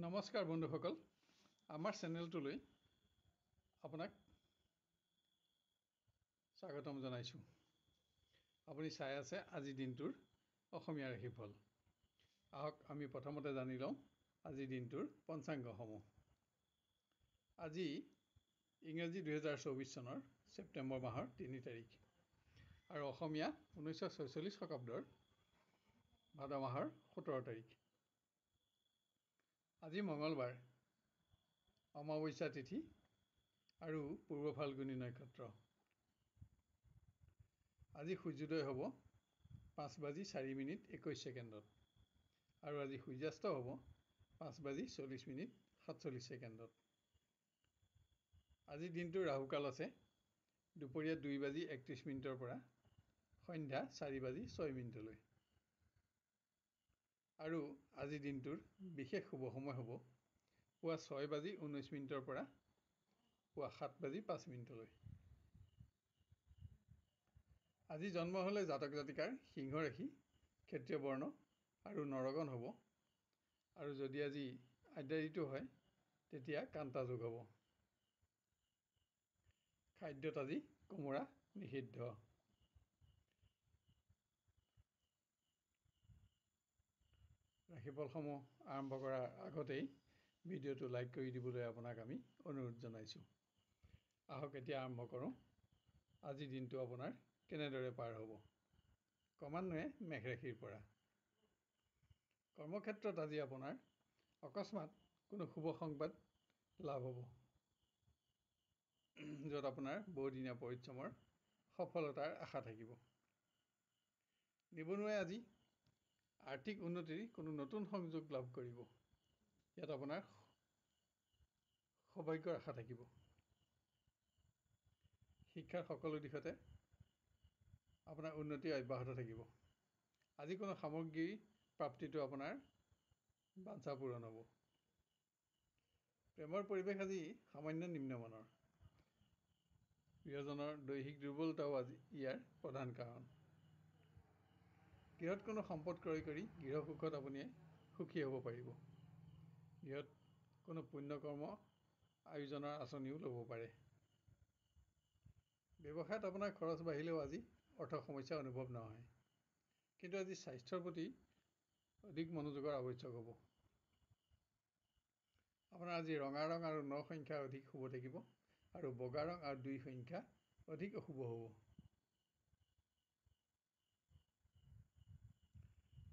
নমস্কাৰ বন্ধুসকল আমাৰ চেনেলটোলৈ আপোনাক স্বাগতম জনাইছোঁ আপুনি চাই আছে আজি দিনটোৰ অসমীয়া ফল আহক আমি প্ৰথমতে জানি লওঁ আজিৰ দিনটোৰ পঞ্চাংগসমূহ আজি ইংৰাজী দুহেজাৰ চৌবিছ চনৰ ছেপ্টেম্বৰ মাহৰ তিনি তাৰিখ আৰু অসমীয়া ঊনৈছশ ছয়চল্লিছ শকাব্দৰ ভাদ মাহৰ সোতৰ তাৰিখ আজি মঙলবাৰ অমাৱস্যা তিথি আৰু পূৰ্ব ফাল্গুনী নক্ষত্ৰ আজি সূৰ্যোদয় হ'ব পাঁচ বাজি চাৰি মিনিট একৈছ ছেকেণ্ডত আৰু আজি সূৰ্যাস্ত হ'ব পাঁচ বাজি চল্লিছ মিনিট সাতচল্লিছ ছেকেণ্ডত আজি দিনটো ৰাহুকাল আছে দুপৰীয়া দুই বাজি একত্ৰিছ মিনিটৰ পৰা সন্ধ্যা চাৰি বাজি ছয় মিনিটলৈ আৰু আজি দিনটোৰ বিশেষ শুভ সময় হ'ব পুৱা ছয় বাজি ঊনৈছ মিনিটৰ পৰা পুৱা সাত বাজি পাঁচ মিনিটলৈ আজি জন্ম হ'লে জাতক জাতিকাৰ সিংহ ৰাশি ক্ষেত্ৰীয় বৰ্ণ আৰু নৰগণ হ'ব আৰু যদি আজি আদ্যায়িটো হয় তেতিয়া কান্তাযোগ হ'ব খাদ্যত আজি কোমোৰা নিষিদ্ধ ৰাশিফলসমূহ আৰম্ভ কৰাৰ আগতেই ভিডিঅ'টো লাইক কৰি দিবলৈ আপোনাক আমি অনুৰোধ জনাইছোঁ আহক এতিয়া আৰম্ভ কৰোঁ আজিৰ দিনটো আপোনাৰ কেনেদৰে পাৰ হ'ব ক্ৰমান্বয়ে মেঘ ৰাশিৰ পৰা কৰ্মক্ষেত্ৰত আজি আপোনাৰ অকস্মাত কোনো শুভ সংবাদ লাভ হ'ব য'ত আপোনাৰ বহুদিনীয়া পৰিশ্ৰমৰ সফলতাৰ আশা থাকিব নিবনুৱাই আজি আৰ্থিক উন্নতিৰ কোনো নতুন সংযোগ লাভ কৰিব ইয়াত আপোনাৰ সৌভাগ্যৰ আশা থাকিব শিক্ষাৰ সকলো দিশতে আপোনাৰ উন্নতি অব্যাহত থাকিব আজি কোনো সামগ্ৰী প্ৰাপ্তিটো আপোনাৰ বাঞ্চা পূৰণ হ'ব প্ৰেমৰ পৰিৱেশ আজি সামান্য নিম্নমানৰ প্ৰিয়জনৰ দৈহিক দুৰ্বলতাও আজি ইয়াৰ প্ৰধান কাৰণ গৃহত কোনো সম্পদ ক্ৰয় কৰি গৃহসুখত আপুনি সুখী হ'ব পাৰিব গৃহত কোনো পুণ্য কৰ্ম আয়োজনৰ আঁচনিও ল'ব পাৰে ব্যৱসায়ত আপোনাৰ খৰচ বাঢ়িলেও আজি অৰ্থ সমস্যা অনুভৱ নহয় কিন্তু আজি স্বাস্থ্যৰ প্ৰতি অধিক মনোযোগৰ আৱশ্যক হ'ব আপোনাৰ আজি ৰঙা ৰং আৰু ন সংখ্যা অধিক শুভ থাকিব আৰু বগা ৰং আৰু দুই সংখ্যা অধিক অশুভ হ'ব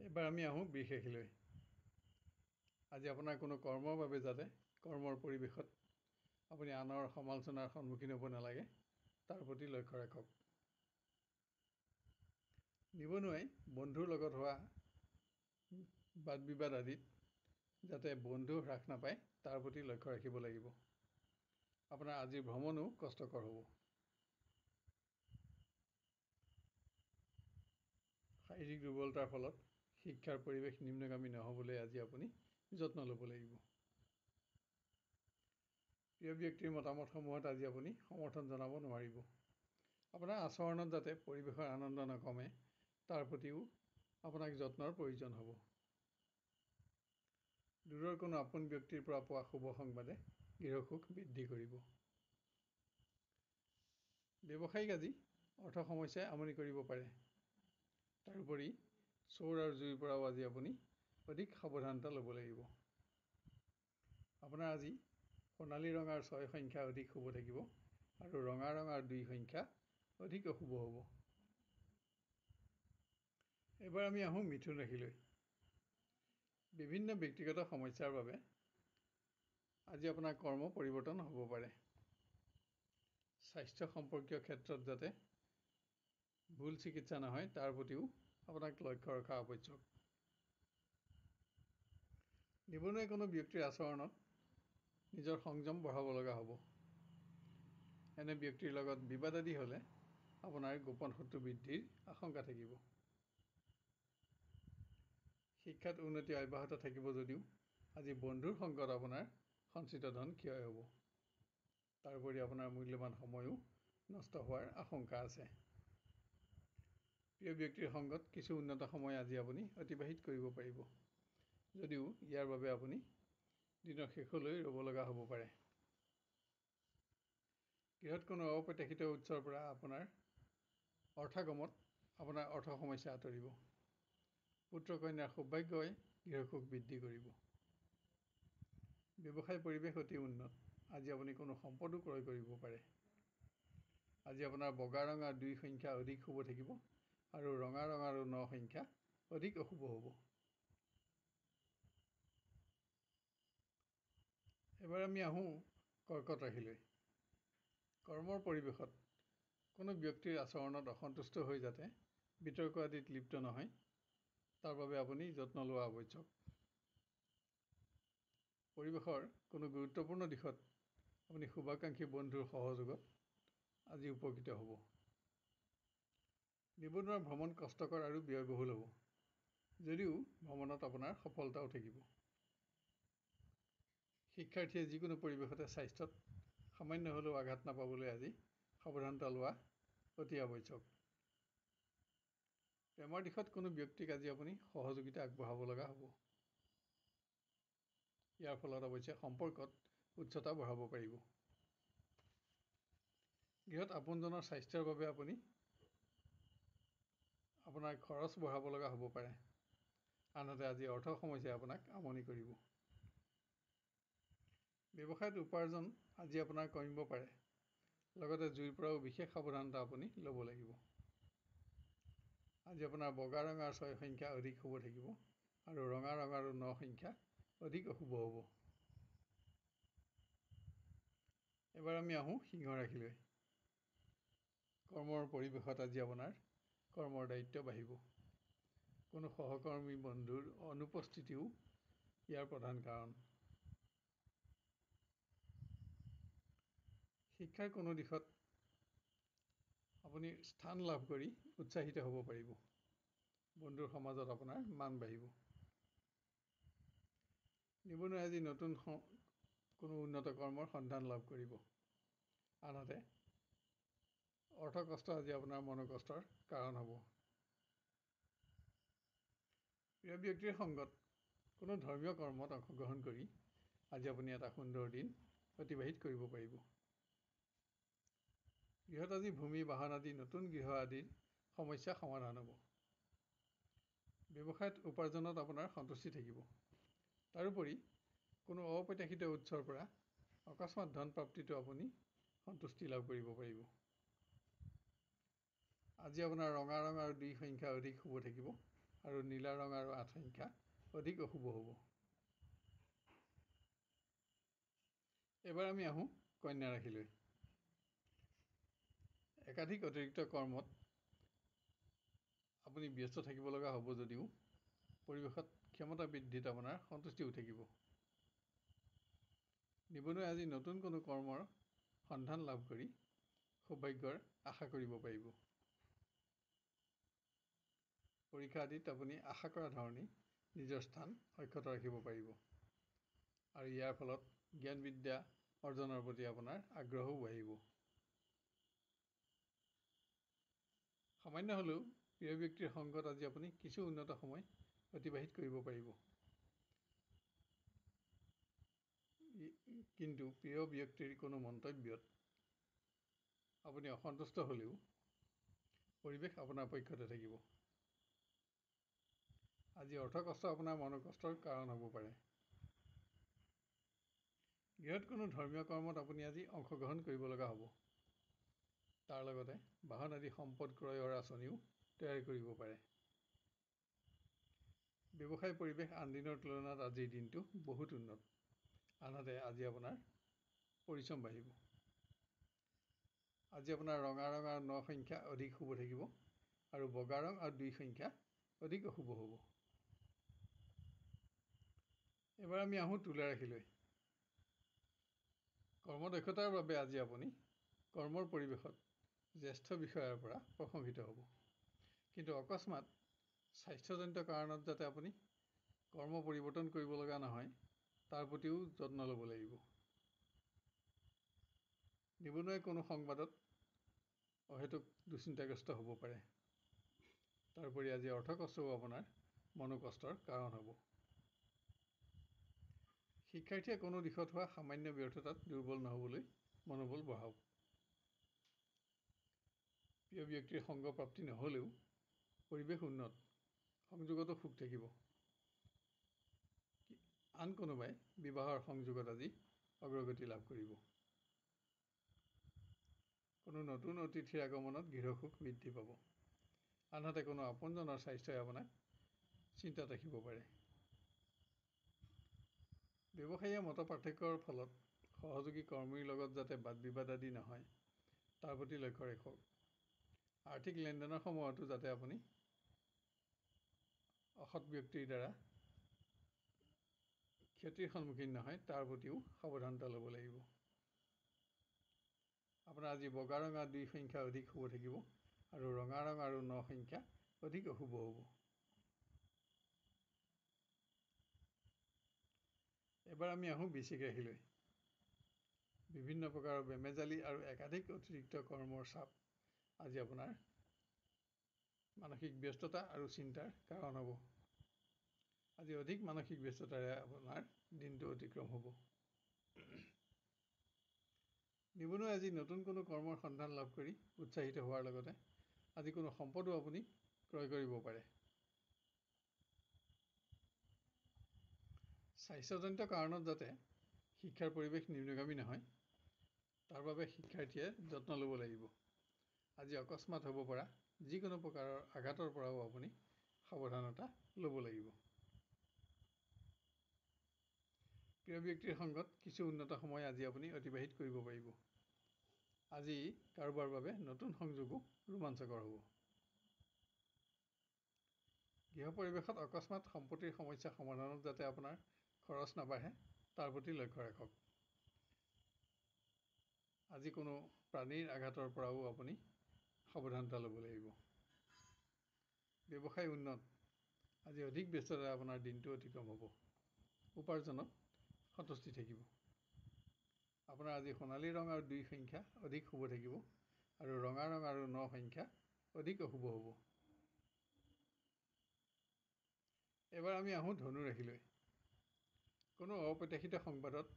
এবাৰ আমি আহোঁ বিশেষলৈ আজি আপোনাৰ কোনো কৰ্মৰ বাবে যাতে কৰ্মৰ পৰিৱেশত আপুনি আনৰ সমালোচনাৰ সন্মুখীন হ'ব নালাগে তাৰ প্ৰতি লক্ষ্য ৰাখক নিবনুৱাই বন্ধুৰ লগত হোৱা বাদ বিবাদ আদিত যাতে বন্ধু হ্ৰাস নাপায় তাৰ প্ৰতি লক্ষ্য ৰাখিব লাগিব আপোনাৰ আজিৰ ভ্ৰমণো কষ্টকৰ হ'ব শাৰীৰিক দুৰ্বলতাৰ ফলত শিক্ষাৰ পৰিৱেশ নিম্নগামী নহ'বলৈ আজি আপুনি যত্ন ল'ব লাগিব প্ৰিয় ব্যক্তিৰ মতামতসমূহত আজি আপুনি সমৰ্থন জনাব নোৱাৰিব আপোনাৰ আচৰণত যাতে পৰিৱেশৰ আনন্দ নকমে তাৰ প্ৰতিও আপোনাক যত্নৰ প্ৰয়োজন হ'ব দূৰৰ কোনো আপোন ব্যক্তিৰ পৰা পোৱা শুভ সংবাদে গৃহসুখ বৃদ্ধি কৰিব ব্যৱসায়িক আজি অৰ্থ সমস্যাই আমনি কৰিব পাৰে তাৰোপৰি চোৰ আৰু জুইৰ পৰাও আজি আপুনি অধিক সাৱধানতা ল'ব লাগিব আপোনাৰ আজি সোণালী ৰঙাৰ ছয় সংখ্যা অধিক শুভ থাকিব আৰু ৰঙা ৰঙাৰ দুই সংখ্যা অধিক অশুভ হ'ব এইবাৰ আমি আহোঁ মিথুন ৰাশিলৈ বিভিন্ন ব্যক্তিগত সমস্যাৰ বাবে আজি আপোনাৰ কৰ্ম পৰিৱৰ্তন হ'ব পাৰে স্বাস্থ্য সম্পৰ্কীয় ক্ষেত্ৰত যাতে ভুল চিকিৎসা নহয় তাৰ প্ৰতিও আপোনাক লক্ষ্য ৰখা আৱশ্যক নিবনুৱা কোনো ব্যক্তিৰ আচৰণত নিজৰ সংযম বঢ়াব লগা হ'ব এনে ব্যক্তিৰ লগত বিবাদ আদি হ'লে আপোনাৰ গোপন শত্ৰু বৃদ্ধিৰ আশংকা থাকিব শিক্ষাত উন্নতি অব্যাহত থাকিব যদিও আজি বন্ধুৰ সংকট আপোনাৰ সঞ্চিত ধন ক্ষয় হ'ব তাৰোপৰি আপোনাৰ মূল্যৱান সময়ো নষ্ট হোৱাৰ আশংকা আছে প্ৰিয় ব্যক্তিৰ সংগত কিছু উন্নত সময় আজি আপুনি অতিবাহিত কৰিব পাৰিব যদিও ইয়াৰ বাবে আপুনি দিনৰ শেষলৈ ৰ'ব লগা হ'ব পাৰে গৃহত কোনো অপ্ৰত্যাশিত উৎসৰ পৰা আপোনাৰ অৰ্থাগমত আপোনাৰ অৰ্থ সমস্যা আঁতৰিব পুত্ৰ কন্যাৰ সৌভাগ্যই গৃহসুখ বৃদ্ধি কৰিব ব্যৱসায় পৰিৱেশ অতি উন্নত আজি আপুনি কোনো সম্পদো ক্ৰয় কৰিব পাৰে আজি আপোনাৰ বগা ৰঙা দুই সংখ্যা অধিক হ'ব থাকিব আৰু ৰঙা ৰং আৰু ন সংখ্যা অধিক অশুভ হ'ব এবাৰ আমি আহোঁ কৰ্কট ৰাশিলৈ কৰ্মৰ পৰিৱেশত কোনো ব্যক্তিৰ আচৰণত অসন্তুষ্ট হৈ যাতে বিতৰ্ক আদিত লিপ্ত নহয় তাৰ বাবে আপুনি যত্ন লোৱা আৱশ্যক পৰিৱেশৰ কোনো গুৰুত্বপূৰ্ণ দিশত আপুনি শুভাকাংক্ষী বন্ধুৰ সহযোগত আজি উপকৃত হ'ব নিবনুৱা ভ্ৰমণ কষ্টকৰ আৰু ব্যয়বহুল হ'ব যদিও ভ্ৰমণত আপোনাৰ সফলতাও থাকিব শিক্ষাৰ্থীয়ে যিকোনো পৰিৱেশতে স্বাস্থ্যত সামান্য হ'লেও আঘাত নাপাবলৈ আজি সাৱধানতা লোৱা অতি আৱশ্যক প্ৰেমৰ দিশত কোনো ব্যক্তিক আজি আপুনি সহযোগিতা আগবঢ়াব লগা হ'ব ইয়াৰ ফলত অৱশ্যে সম্পৰ্কত উচ্চতা বঢ়াব পাৰিব গৃহত আপোনজনৰ স্বাস্থ্যৰ বাবে আপুনি আপোনাৰ খৰচ বঢ়াব লগা হ'ব পাৰে আনহাতে আজি অৰ্থ সমস্যাই আপোনাক আমনি কৰিব ব্যৱসায়ত উপাৰ্জন আজি আপোনাৰ কমিব পাৰে লগতে জুইৰ পৰাও বিশেষ সাৱধানতা আপুনি ল'ব লাগিব আজি আপোনাৰ বগা ৰঙাৰ ছয় সংখ্যা অধিক শুভ থাকিব আৰু ৰঙা ৰঙাৰো ন সংখ্যা অধিক অশুভ হ'ব এবাৰ আমি আহোঁ সিংহ ৰাশিলৈ কৰ্মৰ পৰিৱেশত আজি আপোনাৰ কৰ্মৰ দায়িত্ব বাঢ়িব কোনো সহকৰ্মী বন্ধুৰ অনুপস্থিতিও ইয়াৰ প্ৰধান কাৰণ শিক্ষাৰ কোনো দিশত আপুনি স্থান লাভ কৰি উৎসাহিত হ'ব পাৰিব বন্ধুৰ সমাজত আপোনাৰ মান বাঢ়িব নিবনুৱাই আজি নতুন কোনো উন্নত কৰ্মৰ সন্ধান লাভ কৰিব আনহাতে অৰ্থ কষ্ট আজি আপোনাৰ মন কষ্টৰ কাৰণ হ'ব প্ৰিয় ব্যক্তিৰ সংগত কোনো ধৰ্মীয় কৰ্মত অংশগ্ৰহণ কৰি আজি আপুনি এটা সুন্দৰ দিন অতিবাহিত কৰিব পাৰিব গৃহত আজি ভূমি বাহন আদি নতুন গৃহ আদিৰ সমস্যা সমাধান হ'ব ব্যৱসায়ত উপাৰ্জনত আপোনাৰ সন্তুষ্টি থাকিব তাৰোপৰি কোনো অপ্ৰত্যাশিত উৎসৰ পৰা অকস্মাত ধন প্ৰাপ্তিটো আপুনি সন্তুষ্টি লাভ কৰিব পাৰিব আজি আপোনাৰ ৰঙা ৰং আৰু দুই সংখ্যা অধিক শুভ থাকিব আৰু নীলা ৰং আৰু আঠ সংখ্যা অধিক অশুভ হ'ব এবাৰ আমি আহোঁ কন্যা ৰাশিলৈ একাধিক অতিৰিক্ত কৰ্মত আপুনি ব্যস্ত থাকিব লগা হ'ব যদিও পৰিৱেশত ক্ষমতা বৃদ্ধিত আপোনাৰ সন্তুষ্টিও থাকিব নিবনুৱাই আজি নতুন কোনো কৰ্মৰ সন্ধান লাভ কৰি সৌভাগ্যৰ আশা কৰিব পাৰিব পৰীক্ষা আদিত আপুনি আশা কৰা ধৰণেই নিজৰ স্থান অক্ষত ৰাখিব পাৰিব আৰু ইয়াৰ ফলত জ্ঞান বিদ্যা অৰ্জনৰ প্ৰতি আপোনাৰ আগ্ৰহো বাঢ়িব সামান্য হ'লেও প্ৰিয় ব্যক্তিৰ সংগত আজি আপুনি কিছু উন্নত সময় অতিবাহিত কৰিব পাৰিব কিন্তু প্ৰিয় ব্যক্তিৰ কোনো মন্তব্যত আপুনি অসন্তুষ্ট হ'লেও পৰিৱেশ আপোনাৰ পক্ষতে থাকিব আজি অৰ্থ কষ্ট আপোনাৰ মনৰ কষ্টৰ কাৰণ হ'ব পাৰে বৃহৎ কোনো ধৰ্মীয় কৰ্মত আপুনি আজি অংশগ্ৰহণ কৰিব লগা হ'ব তাৰ লগতে বাহন আদি সম্পদ ক্ৰয়ৰ আঁচনিও তৈয়াৰ কৰিব পাৰে ব্যৱসায় পৰিৱেশ আন দিনৰ তুলনাত আজিৰ দিনটো বহুত উন্নত আনহাতে আজি আপোনাৰ পৰিশ্ৰম বাঢ়িব আজি আপোনাৰ ৰঙা ৰঙা ন সংখ্যা অধিক শুভ থাকিব আৰু বগা ৰং আৰু দুই সংখ্যা অধিক অশুভ হ'ব এবাৰ আমি আহোঁ তুলা ৰাশিলৈ কৰ্মদক্ষতাৰ বাবে আজি আপুনি কৰ্মৰ পৰিৱেশত জ্যেষ্ঠ বিষয়াৰ পৰা প্ৰশংসিত হ'ব কিন্তু অকস্মাত স্বাস্থ্যজনিত কাৰণত যাতে আপুনি কৰ্ম পৰিৱৰ্তন কৰিব লগা নহয় তাৰ প্ৰতিও যত্ন ল'ব লাগিব নিবনুৱাই কোনো সংবাদত অহেতুক দুশ্চিন্তাগ্ৰস্ত হ'ব পাৰে তাৰোপৰি আজি অৰ্থ কষ্টও আপোনাৰ মনোকষ্টৰ কাৰণ হ'ব শিক্ষাৰ্থীয়ে কোনো দিশত হোৱা সামান্য ব্যৰ্থতাত দুৰ্বল নহ'বলৈ মনোবল বঢ়াওক প্ৰিয় ব্যক্তিৰ সংগ প্ৰাপ্তি নহ'লেও পৰিৱেশ উন্নত সংযোগতো সুখ থাকিব আন কোনোবাই বিবাহৰ সংযোগত আজি অগ্ৰগতি লাভ কৰিব কোনো নতুন অতিথিৰ আগমনত গৃহসুখ বৃদ্ধি পাব আনহাতে কোনো আপোনজনৰ স্বাস্থ্যই আপোনাক চিন্তাত ৰাখিব পাৰে ব্যৱসায়ীয়ে মত পাৰ্থক্যৰ ফলত সহযোগী কৰ্মীৰ লগত যাতে বাদ বিবাদ আদি নহয় তাৰ প্ৰতি লক্ষ্য ৰাখক আৰ্থিক লেনদেনৰ সময়তো যাতে আপুনি অসৎ ব্যক্তিৰ দ্বাৰা ক্ষতিৰ সন্মুখীন নহয় তাৰ প্ৰতিও সাৱধানতা ল'ব লাগিব আপোনাৰ আজি বগা ৰঙা দুই সংখ্যা অধিক শুভ থাকিব আৰু ৰঙা ৰং আৰু ন সংখ্যা অধিক অশুভ হ'ব এবাৰ আমি আহোঁ বেছিকাশীলৈ বিভিন্ন প্ৰকাৰৰ বেমেজালি আৰু একাধিক অতিৰিক্ত কৰ্মৰ চাপ আজি আপোনাৰ মানসিক ব্যস্ততা আৰু চিন্তাৰ কাৰণ হ'ব আজি অধিক মানসিক ব্যস্ততাৰে আপোনাৰ দিনটো অতিক্ৰম হ'ব নিবনুৱাই আজি নতুন কোনো কৰ্মৰ সন্ধান লাভ কৰি উৎসাহিত হোৱাৰ লগতে আজি কোনো সম্পদো আপুনি ক্ৰয় কৰিব পাৰে স্বাস্থ্যজনিত কাৰণত যাতে শিক্ষাৰ পৰিৱেশ নিম্নগামী নহয় তাৰ বাবে শিক্ষাৰ্থীয়ে যত্ন ল'ব লাগিব আজি অকস্মাত হ'ব পৰা যিকোনো প্ৰকাৰৰ আঘাতৰ পৰাও আপুনি সাৱধানতা ল'ব লাগিব প্ৰিয় ব্যক্তিৰ সংগত কিছু উন্নত সময় আজি আপুনি অতিবাহিত কৰিব পাৰিব আজি কাৰোবাৰ বাবে নতুন সংযোগো ৰোমাঞ্চকৰ হ'ব গৃহ পৰিৱেশত অকস্মাত সম্পত্তিৰ সমস্যা সমাধানত যাতে আপোনাৰ খৰচ নাবাঢ়ে তাৰ প্ৰতি লক্ষ্য ৰাখক আজি কোনো প্ৰাণীৰ আঘাতৰ পৰাও আপুনি সাৱধানতা ল'ব লাগিব ব্যৱসায় উন্নত আজি অধিক ব্যস্ততাৰে আপোনাৰ দিনটো অতিক্ৰম হ'ব উপাৰ্জনত সন্তুষ্টি থাকিব আপোনাৰ আজি সোণালী ৰং আৰু দুই সংখ্যা অধিক শুভ থাকিব আৰু ৰঙা ৰং আৰু ন সংখ্যা অধিক অশুভ হ'ব এবাৰ আমি আহোঁ ধনুৰাশিলৈ কোনো অপ্ৰত্যাশিত সংবাদত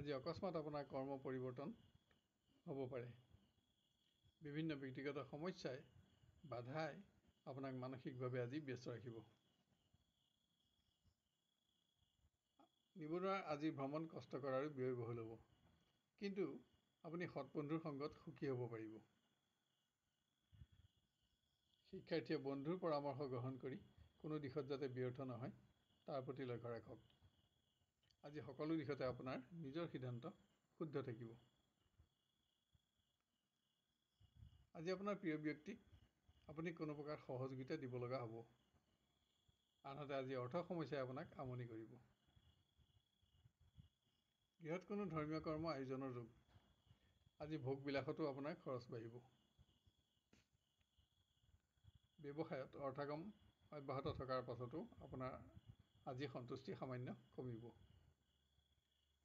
আজি অকস্মাত আপোনাৰ কৰ্ম পৰিৱৰ্তন হ'ব পাৰে বিভিন্ন ব্যক্তিগত সমস্যাই বাধাই আপোনাক মানসিকভাৱে আজি ব্যস্ত ৰাখিব নিবনুৱা আজি ভ্ৰমণ কষ্টকৰ আৰু ব্যয়বহুল হ'ব কিন্তু আপুনি সৎ বন্ধুৰ সংগত সুখী হ'ব পাৰিব শিক্ষাৰ্থীয়ে বন্ধুৰ পৰামৰ্শ গ্ৰহণ কৰি কোনো দিশত যাতে ব্যৰ্থ নহয় তাৰ প্ৰতি লক্ষ্য ৰাখক আজি সকলো দিশতে আপোনাৰ নিজৰ সিদ্ধান্ত শুদ্ধ থাকিব আজি আপোনাৰ প্ৰিয় ব্যক্তিক আপুনি কোনো প্ৰকাৰ সহযোগিতা দিব লগা হ'ব আনহাতে আজি অৰ্থ সমস্যাই আপোনাক আমনি কৰিব গৃহত কোনো ধৰ্মীয় কৰ্ম আয়োজনৰ যোগ আজি ভোগবিলাসতো আপোনাৰ খৰচ বাঢ়িব ব্যৱসায়ত অৰ্থাগম অব্যাহত থকাৰ পাছতো আপোনাৰ আজি সন্তুষ্টি সামান্য কমিব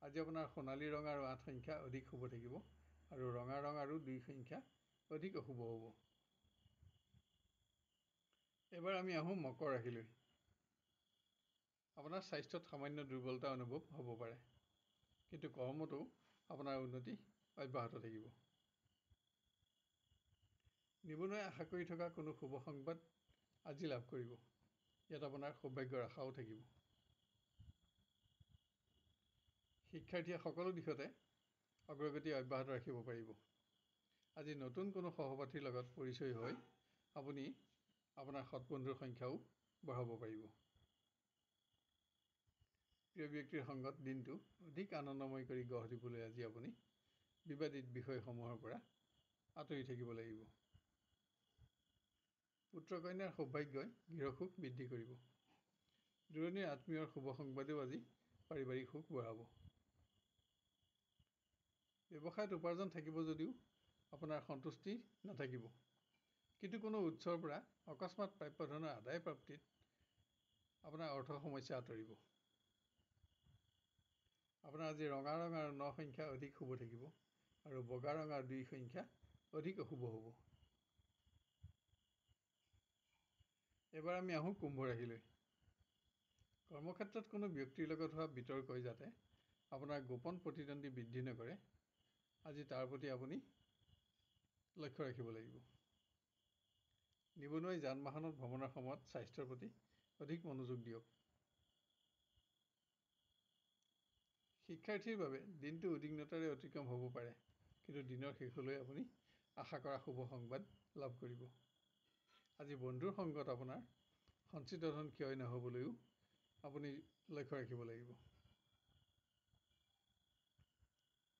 আজি আপোনাৰ সোণালী ৰং আৰু আঠ সংখ্যা অধিক শুভ থাকিব আৰু ৰঙা ৰং আৰু দুই সংখ্যা অধিক অশুভ হ'ব এবাৰ আমি আহোঁ মকৰ ৰাশিলৈ আপোনাৰ স্বাস্থ্যত সামান্য দুৰ্বলতা অনুভৱ হ'ব পাৰে কিন্তু কৰ্মতো আপোনাৰ উন্নতি অব্যাহত থাকিব নিবনুৱাই আশা কৰি থকা কোনো শুভ সংবাদ আজি লাভ কৰিব ইয়াত আপোনাৰ সৌভাগ্যৰ আশাও থাকিব শিক্ষাৰ্থীয়ে সকলো দিশতে অগ্ৰগতি অব্যাহত ৰাখিব পাৰিব আজি নতুন কোনো সহপাঠীৰ লগত পৰিচয় হৈ আপুনি আপোনাৰ সৎবন্ধুৰ সংখ্যাও বঢ়াব পাৰিব প্ৰিয় ব্যক্তিৰ সংগত দিনটো অধিক আনন্দময় কৰি গঢ় দিবলৈ আজি আপুনি বিবাদিত বিষয়সমূহৰ পৰা আঁতৰি থাকিব লাগিব পুত্ৰ কন্যাৰ সৌভাগ্যই গৃহসুখ বৃদ্ধি কৰিব দূৰণিৰ আত্মীয়ৰ শুভ সংবাদেও আজি পাৰিবাৰিক সুখ বঢ়াব ব্যৱসায়ত উপাৰ্জন থাকিব যদিও আপোনাৰ সন্তুষ্টি নাথাকিব কিন্তু কোনো উৎসৰ পৰা অকস্মাত প্ৰাপ্য ধনৰ আদায় প্ৰাপ্তিত আপোনাৰ অৰ্থ সমস্যা আঁতৰিব আপোনাৰ আজি ৰঙা আৰু ন সংখ্যা অধিক শুভ থাকিব আৰু বগা আৰু দুই সংখ্যা অধিক অশুভ হ'ব এবাৰ আমি আহোঁ কুম্ভ ৰাশিলৈ কৰ্মক্ষেত্ৰত কোনো ব্যক্তিৰ লগত হোৱা বিতৰ্কই যাতে আপোনাৰ গোপন প্ৰতিদ্বন্দ্বী বৃদ্ধি নকৰে আজি তাৰ প্ৰতি আপুনি লক্ষ্য ৰাখিব লাগিব নিবনুৱাই যান বাহনত ভ্ৰমণৰ সময়ত স্বাস্থ্যৰ প্ৰতি অধিক মনোযোগ দিয়ক শিক্ষাৰ্থীৰ বাবে দিনটো উদ্বিগ্নতাৰে অতিক্ৰম হ'ব পাৰে কিন্তু দিনৰ শেষলৈ আপুনি আশা কৰা শুভ সংবাদ লাভ কৰিব আজি বন্ধুৰ সংগত আপোনাৰ সঞ্চিত ধন ক্ষয় নহ'বলৈও আপুনি লক্ষ্য ৰাখিব লাগিব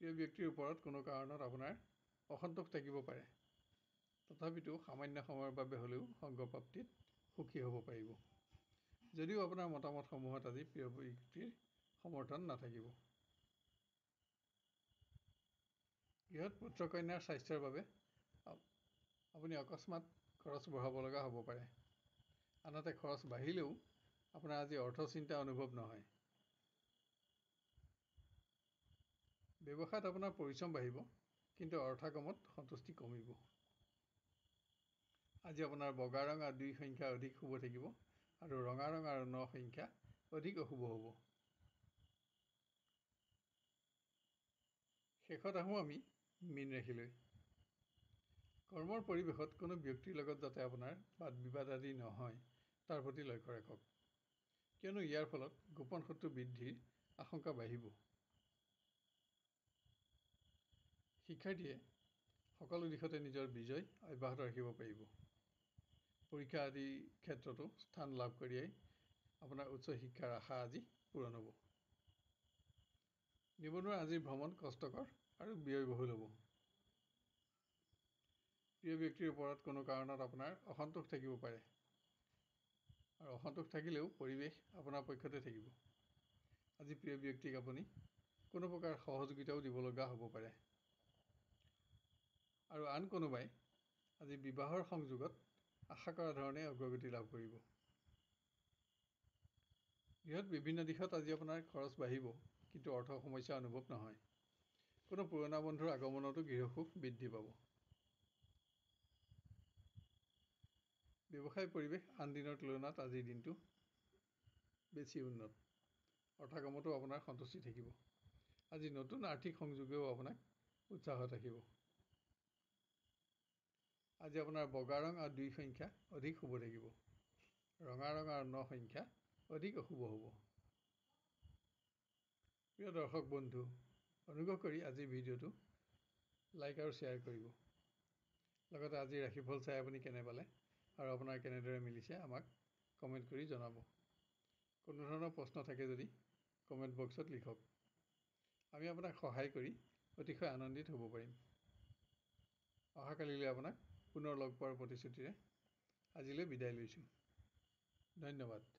প্ৰিয় ব্যক্তিৰ ওপৰত কোনো কাৰণত আপোনাৰ অসন্তোষ থাকিব পাৰে তথাপিতো সামান্য সময়ৰ বাবে হ'লেও সংগ সুখী হ'ব পাৰিব যদিও আপোনাৰ মতামতসমূহত আজি প্ৰিয় ব্যক্তিৰ সমৰ্থন নাথাকিব গৃহ পুত্ৰ কন্যাৰ স্বাস্থ্যৰ বাবে আপুনি অকস্মাত খৰচ বঢ়াব লগা হ'ব পাৰে আনহাতে খৰচ বাঢ়িলেও আপোনাৰ আজি অৰ্থ চিন্তা অনুভৱ নহয় ব্যৱসায়ত আপোনাৰ পৰিশ্ৰম বাঢ়িব কিন্তু অৰ্থাগমত সন্তুষ্টি কমিব আজি আপোনাৰ বগা ৰং আৰু দুই সংখ্যা অধিক শুভ থাকিব আৰু ৰঙা ৰং আৰু ন সংখ্যা অধিক অশুভ হ'ব শেষত আহোঁ আমি মীন ৰাশিলৈ কৰ্মৰ পৰিৱেশত কোনো ব্যক্তিৰ লগত যাতে আপোনাৰ বাদ বিবাদ আদি নহয় তাৰ প্ৰতি লক্ষ্য ৰাখক কিয়নো ইয়াৰ ফলত গোপন শত্ৰু বৃদ্ধিৰ আশংকা বাঢ়িব শিক্ষাৰ্থীয়ে সকলো দিশতে নিজৰ বিজয় অব্যাহত ৰাখিব পাৰিব পৰীক্ষা আদি ক্ষেত্ৰতো স্থান লাভ কৰিয়েই আপোনাৰ উচ্চ শিক্ষাৰ আশা আজি পূৰণ হ'ব নিবনুৱা আজিৰ ভ্ৰমণ কষ্টকৰ আৰু ব্যয়বহুল হ'ব প্ৰিয় ব্যক্তিৰ ওপৰত কোনো কাৰণত আপোনাৰ অসন্তোষ থাকিব পাৰে আৰু অসন্তোষ থাকিলেও পৰিৱেশ আপোনাৰ পক্ষতে থাকিব আজি প্ৰিয় ব্যক্তিক আপুনি কোনো প্ৰকাৰ সহযোগিতাও দিব লগা হ'ব পাৰে আৰু আন কোনোবাই আজি বিবাহৰ সংযোগত আশা কৰা ধৰণে অগ্ৰগতি লাভ কৰিব গৃহ বিভিন্ন দিশত আজি আপোনাৰ খৰচ বাঢ়িব কিন্তু অৰ্থ সমস্যা অনুভৱ নহয় কোনো পুৰণা বন্ধুৰ আগমনতো গৃহসুখ বৃদ্ধি পাব ব্যৱসায় পৰিৱেশ আন দিনৰ তুলনাত আজিৰ দিনটো বেছি উন্নত অৰ্থাগমতো আপোনাৰ সন্তুষ্টি থাকিব আজি নতুন আৰ্থিক সংযোগেও আপোনাক উৎসাহ থাকিব আজি আপোনাৰ বগা ৰং আৰু দুই সংখ্যা অধিক শুভ থাকিব ৰঙা ৰং আৰু ন সংখ্যা অধিক অশুভ হ'ব প্ৰিয় দৰ্শক বন্ধু অনুগ্ৰহ কৰি আজিৰ ভিডিঅ'টো লাইক আৰু শ্বেয়াৰ কৰিব লগতে আজি ৰাশিফল চাই আপুনি কেনে পালে আৰু আপোনাৰ কেনেদৰে মিলিছে আমাক কমেণ্ট কৰি জনাব কোনো ধৰণৰ প্ৰশ্ন থাকে যদি কমেণ্ট বক্সত লিখক আমি আপোনাক সহায় কৰি অতিশয় আনন্দিত হ'ব পাৰিম অহাকালিলৈ আপোনাক পুনৰ লগ পোৱাৰ প্ৰতিশ্ৰুতিৰে আজিলৈ বিদায় লৈছোঁ ধন্যবাদ